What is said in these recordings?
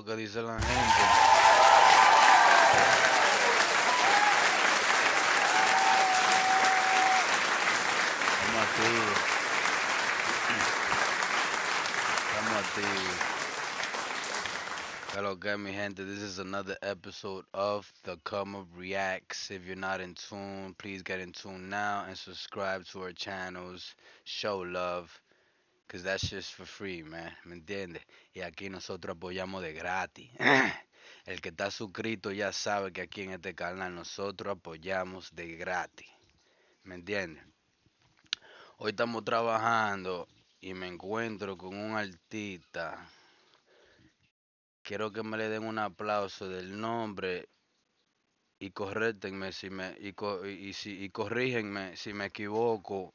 localizar a la gente. Estamos activos. Estamos activos. Hello, get mi gente. This is another episode of The Come Up Reacts. If you're not in tune, please get in tune now and subscribe to our channels. Show love. que that's just for free, man. ¿Me entiendes? Y aquí nosotros apoyamos de gratis. El que está suscrito ya sabe que aquí en este canal nosotros apoyamos de gratis. ¿Me entiendes? Hoy estamos trabajando y me encuentro con un artista. Quiero que me le den un aplauso del nombre y corrétenme si me y, si, y corrígenme si me equivoco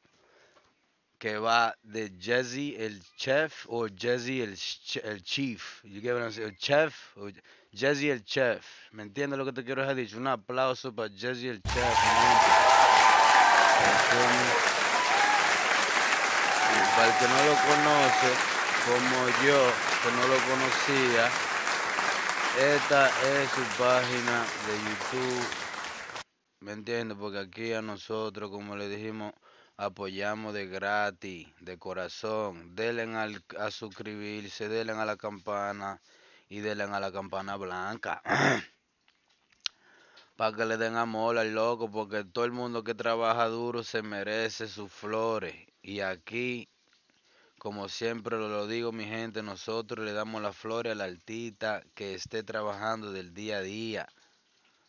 que va de Jesse el chef o Jesse el, el chief. You get what I'm El chef o Jesse el chef. ¿Me entiendes lo que te quiero dejar dicho? Un aplauso para Jesse el chef. Para el que no lo conoce, como yo, que no lo conocía, esta es su página de YouTube. ¿Me entiendes? Porque aquí a nosotros, como le dijimos, apoyamos de gratis, de corazón. Denle a suscribirse, denle a la campana y denle a la campana blanca. Para que le den amor al loco, porque todo el mundo que trabaja duro se merece sus flores. Y aquí, como siempre lo digo mi gente, nosotros le damos las flores al artista que esté trabajando del día a día.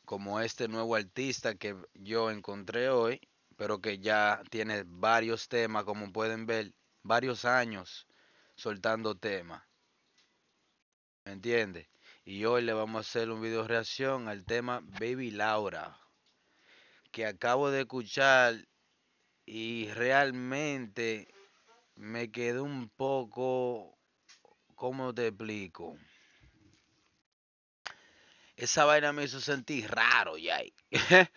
Como este nuevo artista que yo encontré hoy, pero que ya tiene varios temas, como pueden ver, varios años soltando temas. ¿Me entiendes? Y hoy le vamos a hacer un video reacción al tema Baby Laura, que acabo de escuchar y realmente me quedé un poco, ¿cómo te explico? Esa vaina me hizo sentir raro, ya.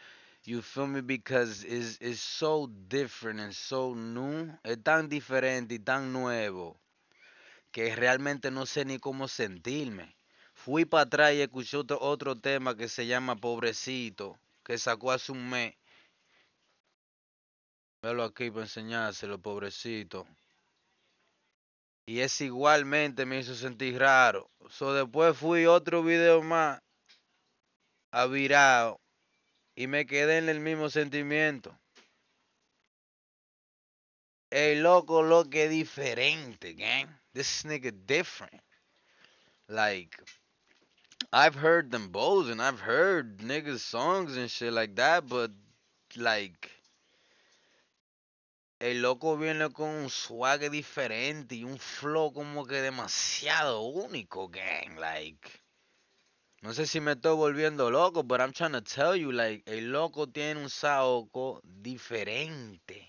You feel me? Because it's, so different and so new. Es tan diferente y tan nuevo que realmente no sé ni cómo sentirme. Fui para atrás y escuché otro, otro tema que se llama Pobrecito, que sacó hace un mes. Velo aquí para enseñárselo, pobrecito. Y es igualmente me hizo sentir raro. So, después fui otro video más a Virado y me quedé en el mismo sentimiento. El loco, lo que diferente, gang. This nigga different. Like, I've heard them both and I've heard niggas songs and shit like that, but like, el loco viene con un swag diferente y un flow como que demasiado único, gang. Like, no sé si me estoy volviendo loco, pero I'm trying to tell you, like, el loco tiene un saoco diferente.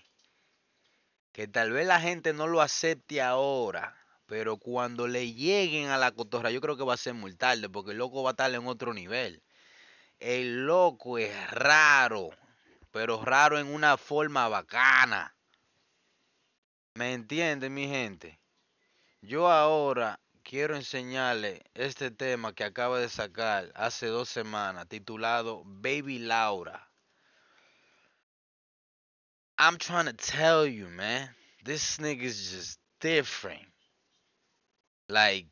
Que tal vez la gente no lo acepte ahora, pero cuando le lleguen a la cotorra, yo creo que va a ser muy tarde, porque el loco va a estar en otro nivel. El loco es raro, pero raro en una forma bacana. ¿Me entienden, mi gente? Yo ahora quiero enseñarle este tema que acaba de sacar hace dos semanas, titulado Baby Laura. I'm trying to tell you, man, this is just different. Like,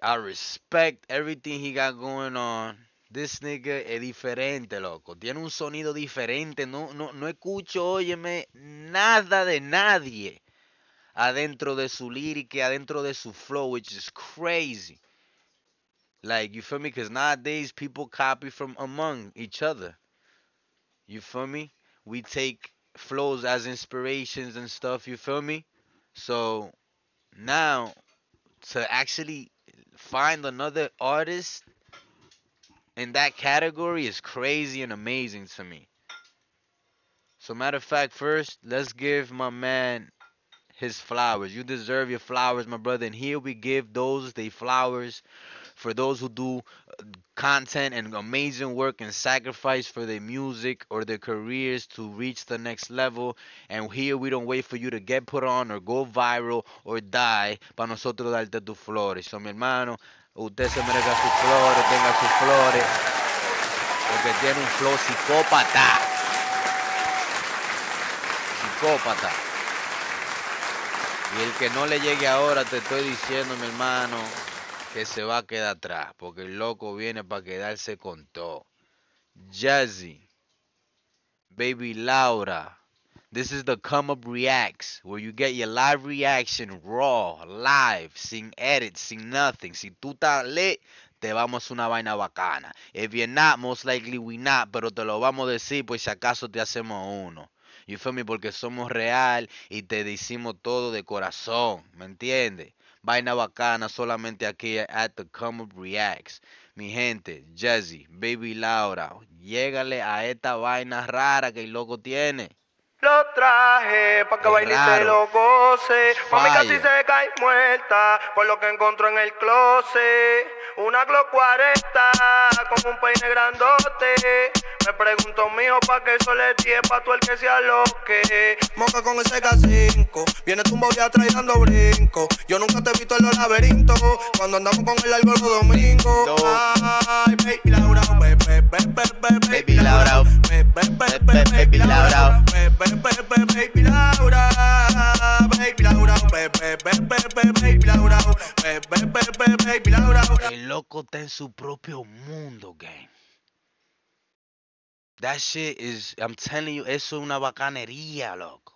I respect everything he got going on. This nigga es diferente, loco. Tiene un sonido diferente. No, no, no escucho, óyeme, nada de nadie. adentro de su lírica, adentro de su flow, which is crazy. Like, you feel me? Because nowadays people copy from among each other. You feel me? We take flows as inspirations and stuff, you feel me? So now to actually find another artist in that category is crazy and amazing to me. So matter of fact, first let's give my man his flowers. You deserve your flowers, my brother. And here we give those the flowers for those who do uh, content and amazing work and sacrifice for their music or their careers to reach the next level. And here we don't wait for you to get put on or go viral or die para nosotros darte tus flores. So, mi hermano, usted se merece sus flores, tenga sus flores, porque tiene un flow psicópata. Psicópata. Y el que no le llegue ahora, te estoy diciendo, mi hermano, que se va a quedar atrás, porque el loco viene para quedarse con todo. Jazzy, Baby Laura. This is the Come Up Reacts, where you get your live reaction raw, live, sin edit, sin nothing. Si tú estás lit, te vamos una vaina bacana. If you're not, most likely we not, pero te lo vamos a decir, pues si acaso te hacemos uno you feel me, porque somos real y te decimos todo de corazón, ¿me entiendes? Vaina bacana solamente aquí at the Come Reacts. Mi gente, Jesse, Baby Laura, llégale a esta vaina rara que el loco tiene. Lo traje pa' que bailiste los lo goce. Mami casi se cae muerta por lo que encontró en el closet. Una Glock 40 con un peine grandote. Me pregunto, mijo, pa' que eso le tie pa' tú el que lo que Moca con ese K5, viene tumbo ya trayendo brinco. Yo nunca te he visto en los laberintos cuando andamos con el árbol los domingos. Ay, baby Laura, baby, baby está en su propio mundo, game. That shit is, I'm telling you, eso es una bacanería, loco.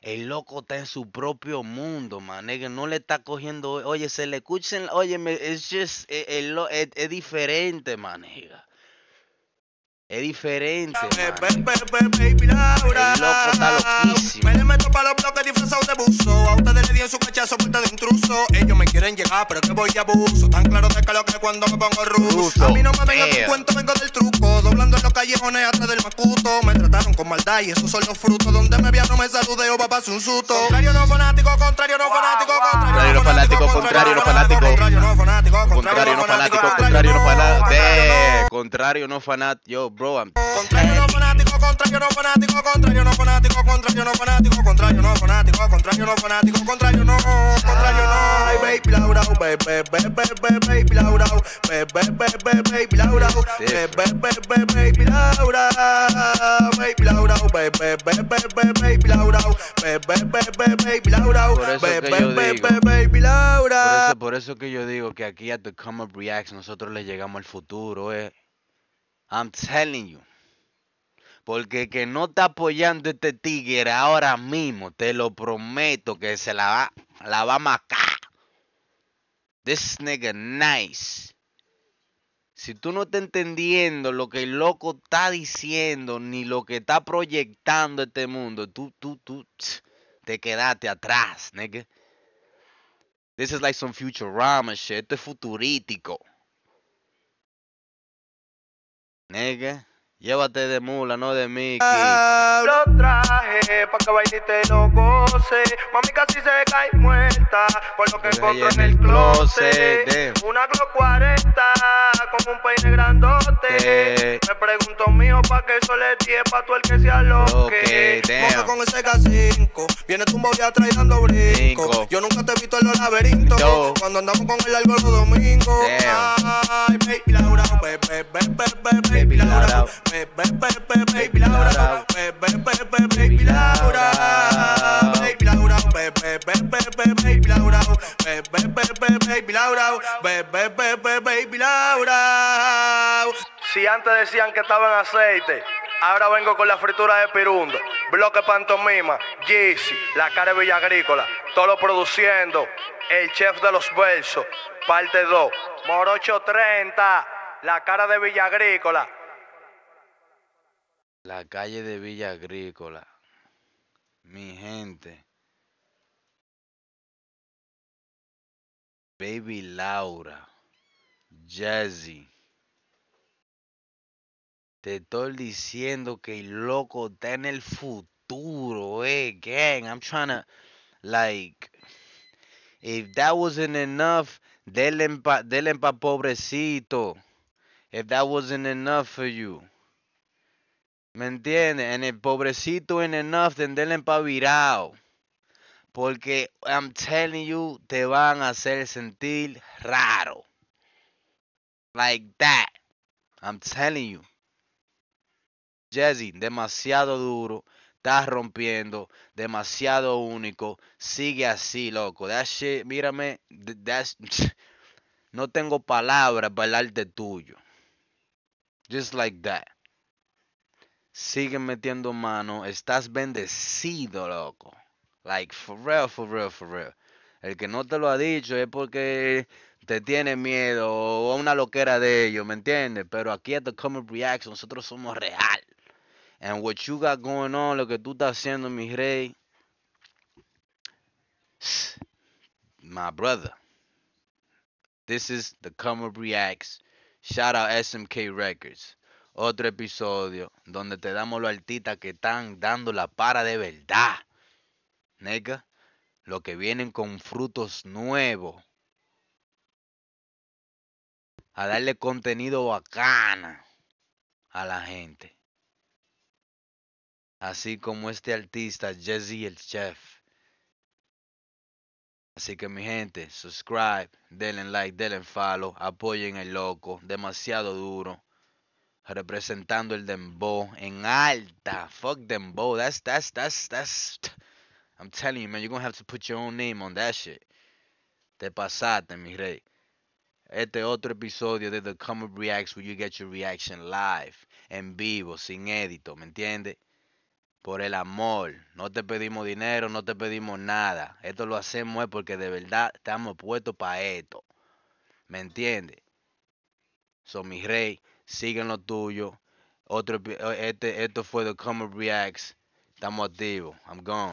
El loco está en su propio mundo, man. No le está cogiendo. Oye, se le escuchen. Oye, es just. E, e, es, diferente, man. Es diferente. loco está Me meto para los bloques disfrazados de buzo. A ustedes le dio en su cachazo puerta de intruso. Ellos me quieren llegar, pero que voy de abuso. Tan claro de que que cuando me pongo ruso. A mí no me venga tu cuento, vengo del truco del macuto. Me trataron con maldad y esos son los frutos. Donde me no me saludé papá un susto. Contrario no fanático, contrario no fanático, contrario no fanático, contrario no fanático. Contrario no fanático, contrario no fanático, contrario no fanático. Contrario no fanático, yo, bro. Contrario no fanático, contrario no fanático, contrario no fanático, contrario no fanático, contrario no fanático, contrario no fanático, contrario no, contrario no baby Laura, baby, baby, baby Laura, baby, baby, baby Laura, baby, baby Laura, baby Laura, baby, baby, baby Laura, baby, baby Laura, baby, baby Laura. Por eso que yo digo que aquí a The Come Up Reacts nosotros le llegamos al futuro, eh. I'm telling you. Porque que no está apoyando este tigre ahora mismo, te lo prometo que se la va, la va a macar. This nigga nice. Si tú no estás entendiendo lo que el loco está diciendo ni lo que está proyectando este mundo, tú, tú, tú, te quedaste atrás, nigga. This is like some Futurama shit. Esto es futurístico. Nigga. Llévate de mula, no de Mickey. lo traje pa' que bailite y goce. Mami casi se cae muerta por lo que encontró en el closet. Una Glock 40 con un peine grandote. Me pregunto mío pa' que eso le tie pa' tú el que se aloque. Coge con ese K5, viene tumbado ya atrás brinco. Yo nunca te he visto en los laberintos. Cuando andamos con el árbol los domingos. Ay, baby, Laura. Baby Laura. Baby Laura. Baby Laura. Baby Laura. Baby Laura. Baby Laura. Baby Laura. Si antes decían que estaba en aceite. Ahora vengo con la fritura de Pirundo, Bloque Pantomima, Jeezy, La Cara de Villagrícola, todo lo produciendo, El Chef de los Versos, parte 2, Morocho 30 la cara de Villa Agrícola. La calle de Villa Agrícola. Mi gente. Baby Laura. Jazzy. Te estoy diciendo que el loco está en el futuro, eh, gang. I'm trying to, like, if that wasn't enough, denle para pa pobrecito if that wasn't enough for you. ¿Me entiendes? En el pobrecito en enough, then denle empavirado. Porque I'm telling you, te van a hacer sentir raro. Like that. I'm telling you. Jesse, demasiado duro. Estás rompiendo. Demasiado único. Sigue así, loco. That shit, mírame. That's, no tengo palabras para el arte tuyo. Just like that. Sigue metiendo mano. Estás bendecido, loco. Like, for real, for real, for real. El que no te lo ha dicho es porque te tiene miedo o una loquera de ellos, ¿me entiendes? Pero aquí at The Common Reacts. nosotros somos real. And what you got going on, lo que tú estás haciendo, mi rey. My brother. This is The Common Reacts. Shout out SMK Records. Otro episodio donde te damos los artistas que están dando la para de verdad. Nega, lo que vienen con frutos nuevos. A darle contenido bacana a la gente. Así como este artista, Jesse el Chef. Así que mi gente, subscribe, denle like, denle follow, apoyen el loco, demasiado duro. Representando el dembow en alta. Fuck dembow. That's that's that's that's I'm telling you, man, you're gonna have to put your own name on that shit. Te pasaste, mi rey. Este otro episodio de The Come Reacts, where you get your reaction live, en vivo, sin edito, ¿me entiendes? por el amor. No te pedimos dinero, no te pedimos nada. Esto lo hacemos porque de verdad estamos puestos para esto. ¿Me entiendes? Son mi rey, siguen lo tuyo. Otro, eh, este, esto fue de Comer Reacts. Estamos activos. I'm gone.